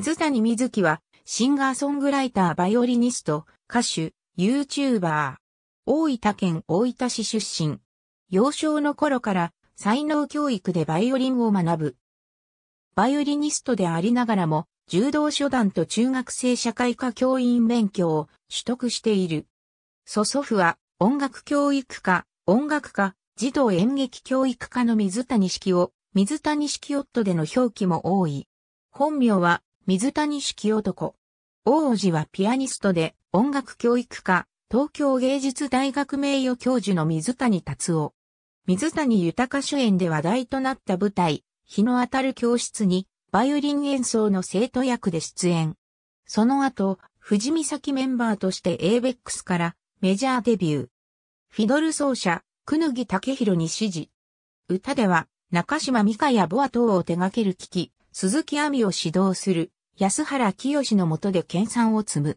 水谷瑞希は、シンガーソングライター、バイオリニスト、歌手、YouTuber。大分県大分市出身。幼少の頃から才能教育でバイオリンを学ぶ。バイオリニストでありながらも、柔道初段と中学生社会科教員勉強を取得している。祖祖父は音楽教育科、音楽科、児童演劇教育科の水谷式を、水谷式夫での表記も多い。本名は水谷式男。王子はピアニストで音楽教育家、東京芸術大学名誉教授の水谷達夫。水谷豊主演で話題となった舞台、日の当たる教室に、バイオリン演奏の生徒役で出演。その後、藤見岬メンバーとして ABEX からメジャーデビュー。フィドル奏者、くぬぎ武宏に指示。歌では、中島美香やボア等を手掛ける危機、鈴木亜美を指導する、安原清の下で研鑽を積む。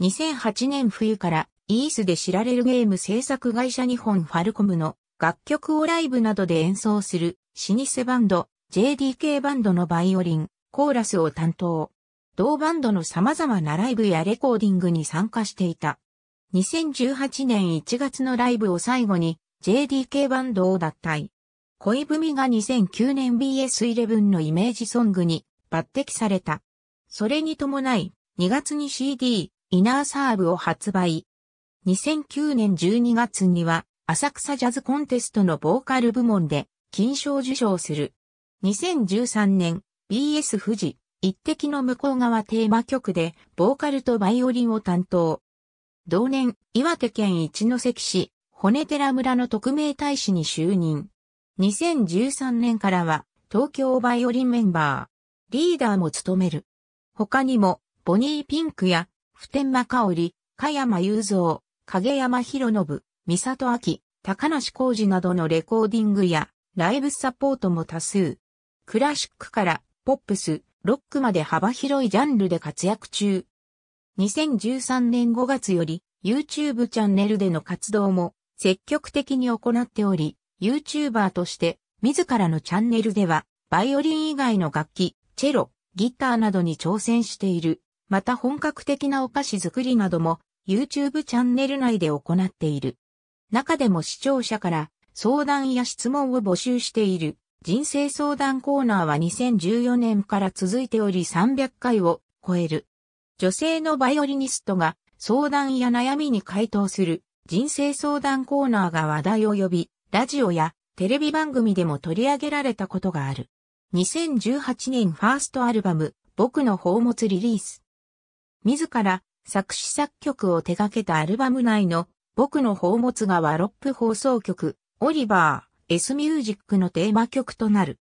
2008年冬からイースで知られるゲーム制作会社日本ファルコムの楽曲をライブなどで演奏する老舗バンド JDK バンドのバイオリン、コーラスを担当。同バンドの様々なライブやレコーディングに参加していた。2018年1月のライブを最後に JDK バンドを脱退。恋文が2009年 BS11 のイメージソングに抜擢された。それに伴い、2月に CD、イナーサーブを発売。2009年12月には、浅草ジャズコンテストのボーカル部門で、金賞受賞する。2013年、BS 富士、一滴の向こう側テーマ曲で、ボーカルとバイオリンを担当。同年、岩手県一関市、骨寺村の特命大使に就任。2013年からは、東京バイオリンメンバー、リーダーも務める。他にも、ボニーピンクや、普天間香織、加山雄三、影山博信、三里明、高梨浩二などのレコーディングや、ライブサポートも多数。クラシックから、ポップス、ロックまで幅広いジャンルで活躍中。2013年5月より、YouTube チャンネルでの活動も積極的に行っており、YouTuber として自らのチャンネルでは、バイオリン以外の楽器、チェロ、ギターなどに挑戦している。また本格的なお菓子作りなども YouTube チャンネル内で行っている。中でも視聴者から相談や質問を募集している人生相談コーナーは2014年から続いており300回を超える。女性のバイオリニストが相談や悩みに回答する人生相談コーナーが話題を呼び、ラジオやテレビ番組でも取り上げられたことがある。2018年ファーストアルバム、僕の宝物リリース。自ら作詞作曲を手掛けたアルバム内の僕の宝物がワロップ放送局、オリバー、S ミュージックのテーマ曲となる。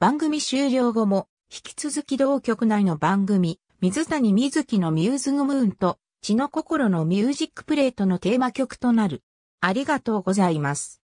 番組終了後も、引き続き同局内の番組、水谷瑞希のミューズグムーンと、血の心のミュージックプレートのテーマ曲となる。ありがとうございます。